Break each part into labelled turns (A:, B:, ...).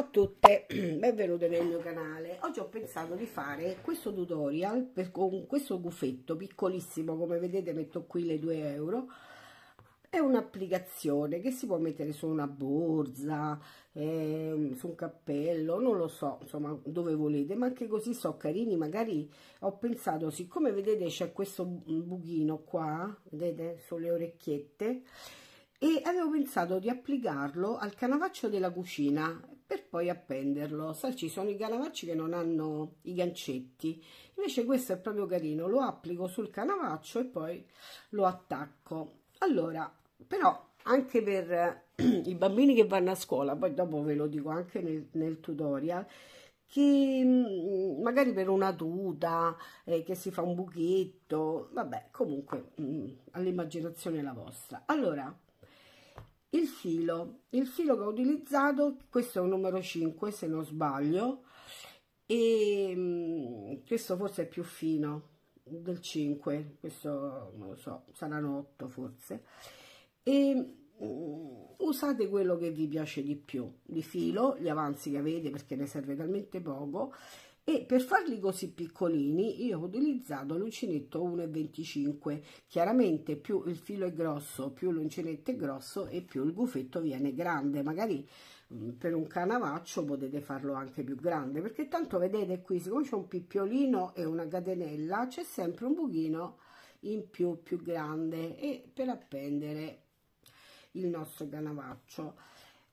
A: Ciao a tutte, benvenute nel mio canale. Oggi ho pensato di fare questo tutorial per, con questo gufetto piccolissimo, come vedete metto qui le 2 euro. È un'applicazione che si può mettere su una borsa, eh, su un cappello, non lo so, insomma, dove volete, ma anche così so carini. Magari ho pensato, siccome vedete c'è questo buchino qua, vedete, sulle orecchiette, e avevo pensato di applicarlo al canavaccio della cucina per poi appenderlo. Sai, ci sono i canavacci che non hanno i gancetti, invece questo è proprio carino, lo applico sul canavaccio e poi lo attacco. Allora, però anche per eh, i bambini che vanno a scuola, poi dopo ve lo dico anche nel, nel tutorial, che mm, magari per una tuta, eh, che si fa un buchetto, vabbè, comunque mm, all'immaginazione la vostra. Allora, il filo il filo che ho utilizzato questo è un numero 5 se non sbaglio e mm, questo forse è più fino del 5 questo non lo so saranno 8 forse e mm, usate quello che vi piace di più di filo gli avanzi che avete perché ne serve talmente poco e per farli così piccolini io ho utilizzato l'uncinetto 1,25 chiaramente più il filo è grosso più l'uncinetto è grosso e più il gufetto viene grande magari mm, per un canavaccio potete farlo anche più grande perché tanto vedete qui siccome c'è un pippiolino e una catenella c'è sempre un buchino in più più grande e per appendere il nostro canavaccio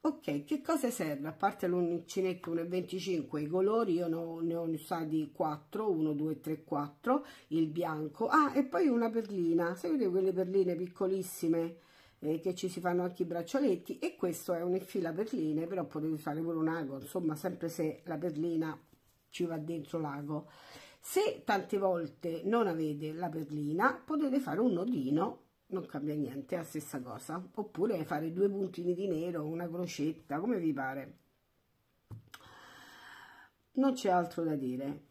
A: ok che cosa serve a parte l'uncinetto 1,25 i colori io no, ne ho usati 4 1 2 3 4 il bianco ah e poi una perlina sapete quelle perline piccolissime eh, che ci si fanno anche i braccialetti e questo è un infila perline però potete usare pure un ago insomma sempre se la perlina ci va dentro l'ago se tante volte non avete la perlina potete fare un nodino non cambia niente, è la stessa cosa. Oppure fare due puntini di nero, una crocetta, come vi pare. Non c'è altro da dire,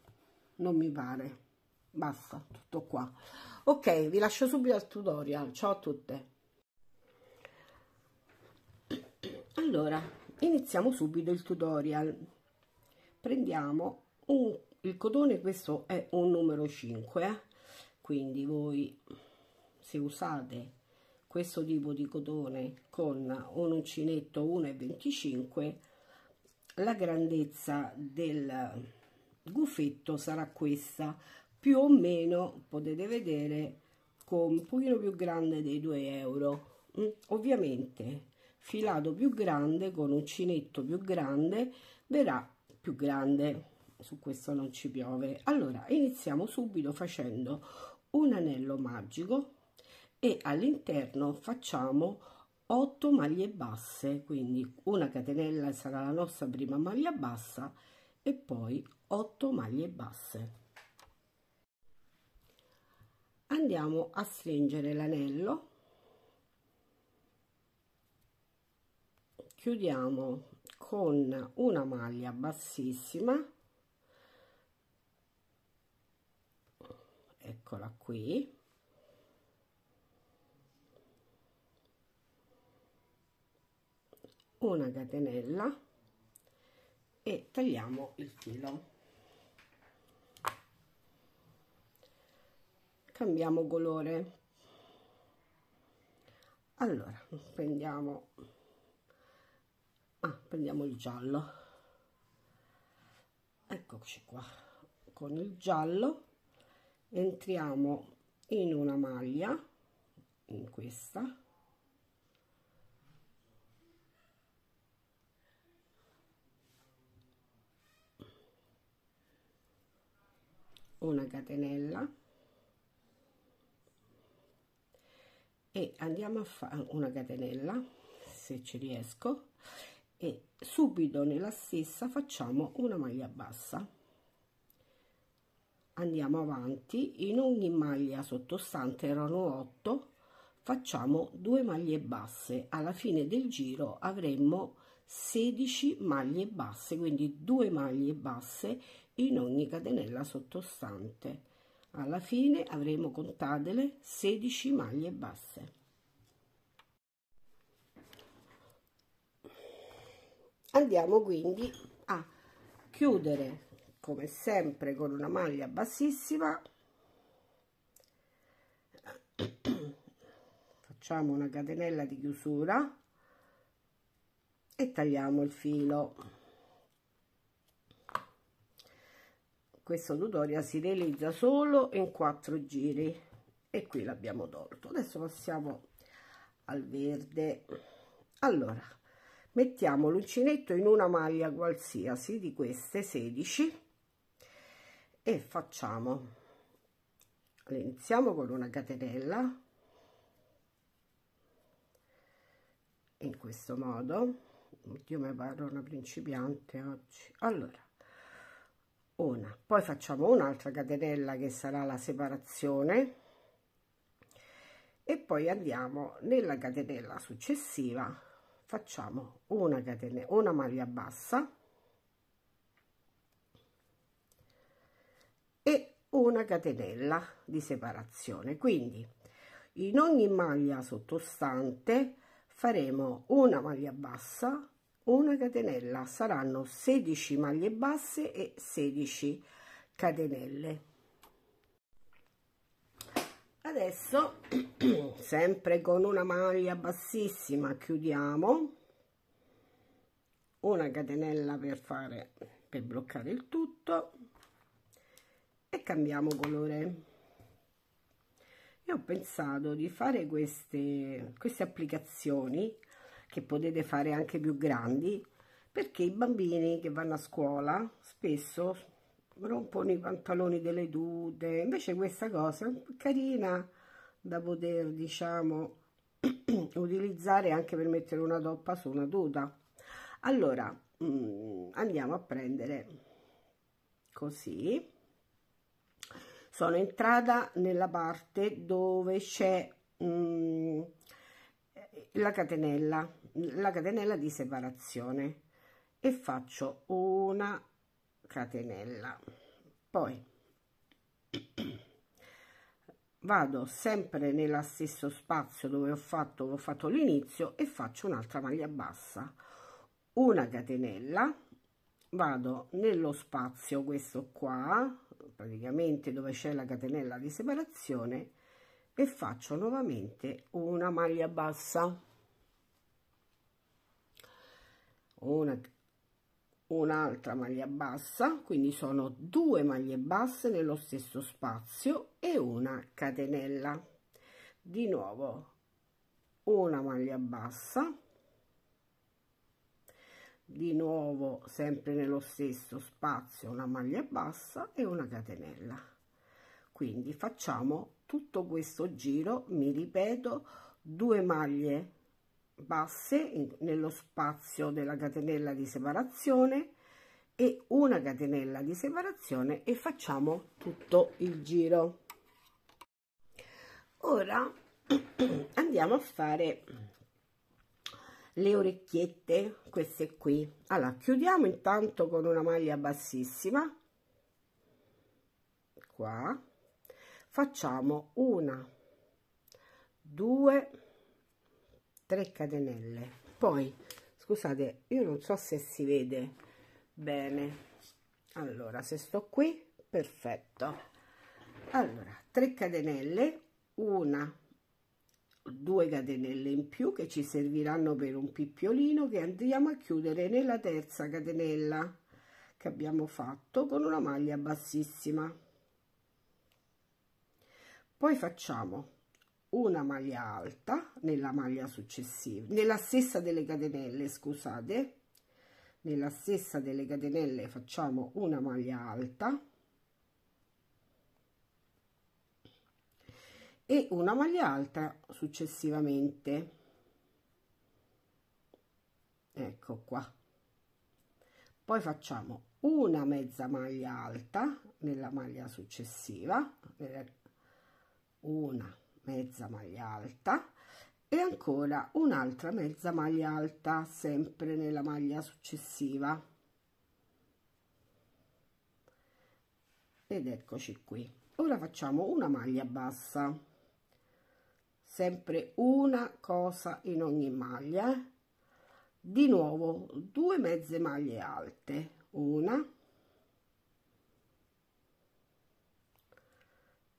A: non mi pare. Basta, tutto qua. Ok, vi lascio subito al tutorial. Ciao a tutte. Allora, iniziamo subito il tutorial. Prendiamo un, il cotone, questo è un numero 5, eh. quindi voi se usate questo tipo di cotone con un uncinetto 1,25 la grandezza del gufetto sarà questa più o meno potete vedere con un pochino più grande dei 2 euro mm, ovviamente filato più grande con uncinetto più grande verrà più grande su questo non ci piove allora iniziamo subito facendo un anello magico e all'interno facciamo 8 maglie basse quindi una catenella sarà la nostra prima maglia bassa e poi 8 maglie basse andiamo a stringere l'anello chiudiamo con una maglia bassissima eccola qui una catenella e tagliamo il filo cambiamo colore allora prendiamo ah, prendiamo il giallo eccoci qua con il giallo entriamo in una maglia in questa una catenella e andiamo a fare una catenella se ci riesco e subito nella stessa facciamo una maglia bassa andiamo avanti in ogni maglia sottostante erano 8 facciamo 2 maglie basse alla fine del giro avremmo 16 maglie basse quindi 2 maglie basse in ogni catenella sottostante. Alla fine avremo contatele 16 maglie basse. Andiamo quindi a chiudere come sempre con una maglia bassissima facciamo una catenella di chiusura e tagliamo il filo questo tutorial si realizza solo in quattro giri e qui l'abbiamo tolto adesso passiamo al verde allora mettiamo l'uncinetto in una maglia qualsiasi di queste 16 e facciamo iniziamo con una catenella in questo modo io mi pare una principiante oggi allora una poi facciamo un'altra catenella che sarà la separazione e poi andiamo nella catenella successiva facciamo una catenella una maglia bassa e una catenella di separazione quindi in ogni maglia sottostante faremo una maglia bassa 1 catenella saranno 16 maglie basse e 16 catenelle adesso sempre con una maglia bassissima chiudiamo una catenella per fare per bloccare il tutto e cambiamo colore io ho pensato di fare queste queste applicazioni che potete fare anche più grandi perché i bambini che vanno a scuola spesso rompono i pantaloni delle tute invece questa cosa è carina da poter diciamo utilizzare anche per mettere una toppa su una tuta allora mm, andiamo a prendere così sono entrata nella parte dove c'è mm, la catenella la catenella di separazione e faccio una catenella poi vado sempre nello stesso spazio dove ho fatto, ho fatto l'inizio e faccio un'altra maglia bassa una catenella vado nello spazio questo qua praticamente dove c'è la catenella di separazione e faccio nuovamente una maglia bassa una un'altra maglia bassa quindi sono due maglie basse nello stesso spazio e una catenella di nuovo una maglia bassa di nuovo sempre nello stesso spazio una maglia bassa e una catenella quindi facciamo tutto questo giro mi ripeto due maglie basse nello spazio della catenella di separazione e una catenella di separazione e facciamo tutto il giro ora andiamo a fare le orecchiette queste qui allora chiudiamo intanto con una maglia bassissima qua facciamo una due 3 catenelle poi scusate io non so se si vede bene allora se sto qui perfetto allora 3 catenelle una due catenelle in più che ci serviranno per un pippiolino che andiamo a chiudere nella terza catenella che abbiamo fatto con una maglia bassissima poi facciamo una maglia alta nella maglia successiva nella stessa delle catenelle scusate nella stessa delle catenelle facciamo una maglia alta e una maglia alta successivamente ecco qua poi facciamo una mezza maglia alta nella maglia successiva una mezza maglia alta e ancora un'altra mezza maglia alta sempre nella maglia successiva ed eccoci qui ora facciamo una maglia bassa sempre una cosa in ogni maglia di nuovo due mezze maglie alte una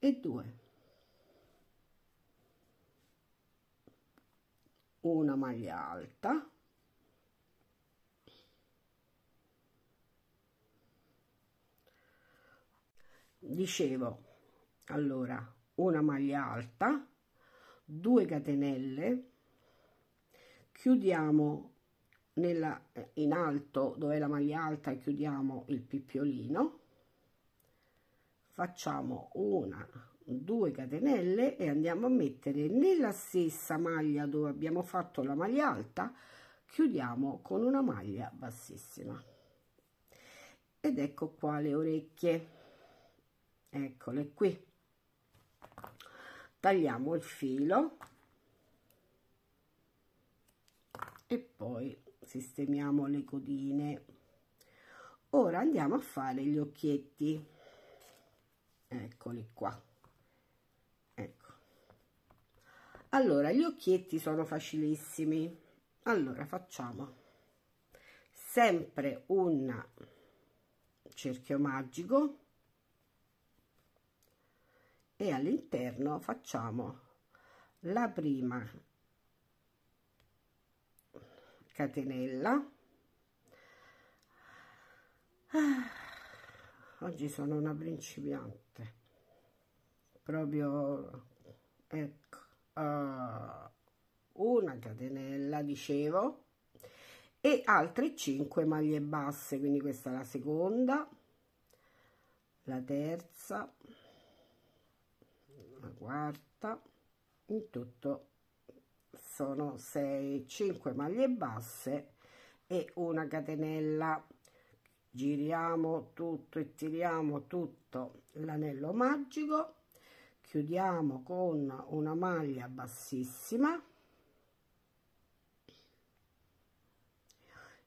A: e due una maglia alta dicevo allora una maglia alta 2 catenelle chiudiamo nella, in alto dove la maglia alta chiudiamo il pippiolino facciamo una 2 catenelle e andiamo a mettere nella stessa maglia dove abbiamo fatto la maglia alta chiudiamo con una maglia bassissima ed ecco qua le orecchie eccole qui tagliamo il filo e poi sistemiamo le codine ora andiamo a fare gli occhietti eccoli qua allora gli occhietti sono facilissimi allora facciamo sempre un cerchio magico e all'interno facciamo la prima catenella ah, oggi sono una principiante proprio ecco uh, una catenella dicevo e altre 5 maglie basse quindi questa è la seconda la terza la quarta in tutto sono 6 5 maglie basse e una catenella giriamo tutto e tiriamo tutto l'anello magico chiudiamo con una maglia bassissima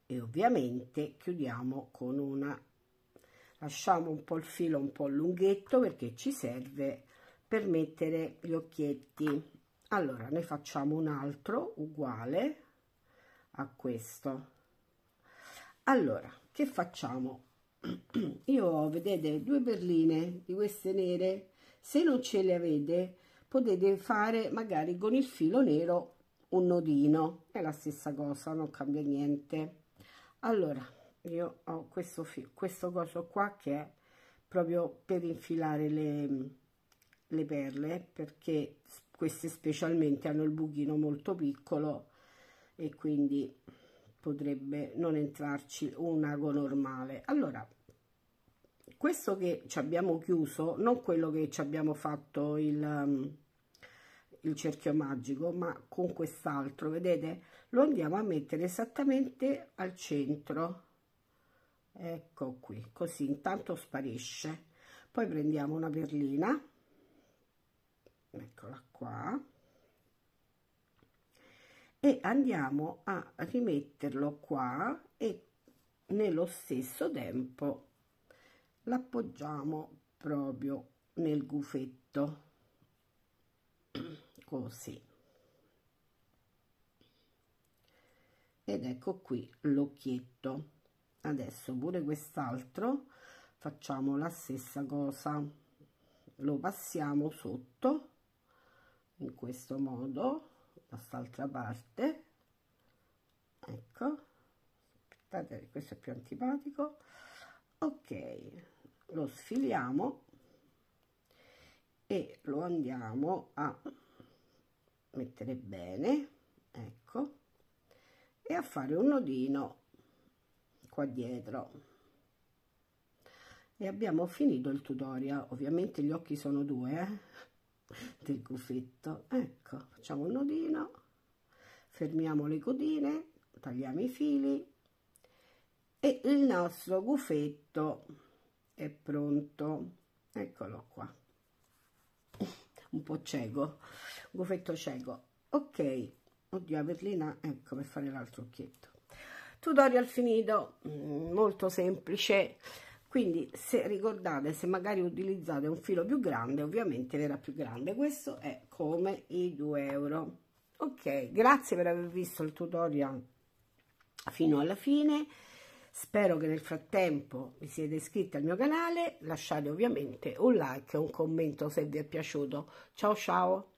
A: e ovviamente chiudiamo con una lasciamo un po' il filo un po' lunghetto perché ci serve per mettere gli occhietti allora ne facciamo un altro uguale a questo allora che facciamo io ho vedete due perline di queste nere se non ce le avete potete fare magari con il filo nero un nodino è la stessa cosa non cambia niente allora io ho questo questo coso qua che è proprio per infilare le, le perle perché queste specialmente hanno il buchino molto piccolo e quindi potrebbe non entrarci un ago normale allora questo che ci abbiamo chiuso non quello che ci abbiamo fatto il, um, il cerchio magico ma con quest'altro vedete lo andiamo a mettere esattamente al centro ecco qui così intanto sparisce poi prendiamo una perlina eccola qua e andiamo a rimetterlo qua e nello stesso tempo l'appoggiamo proprio nel gufetto così ed ecco qui l'occhietto adesso pure quest'altro facciamo la stessa cosa lo passiamo sotto in questo modo da quest'altra parte ecco aspettate questo è più antipatico ok lo sfiliamo e lo andiamo a mettere bene ecco e a fare un nodino qua dietro e abbiamo finito il tutorial ovviamente gli occhi sono due eh? del cuffetto ecco facciamo un nodino fermiamo le codine tagliamo i fili e il nostro cuffetto è pronto eccolo qua un po' cieco un goffetto cieco ok oddio la perlina ecco per fare l'altro occhietto tutorial finito mm, molto semplice quindi se ricordate se magari utilizzate un filo più grande ovviamente verrà più grande questo è come i 2 euro ok grazie per aver visto il tutorial fino alla fine Spero che nel frattempo vi siete iscritti al mio canale, lasciate ovviamente un like e un commento se vi è piaciuto. Ciao ciao!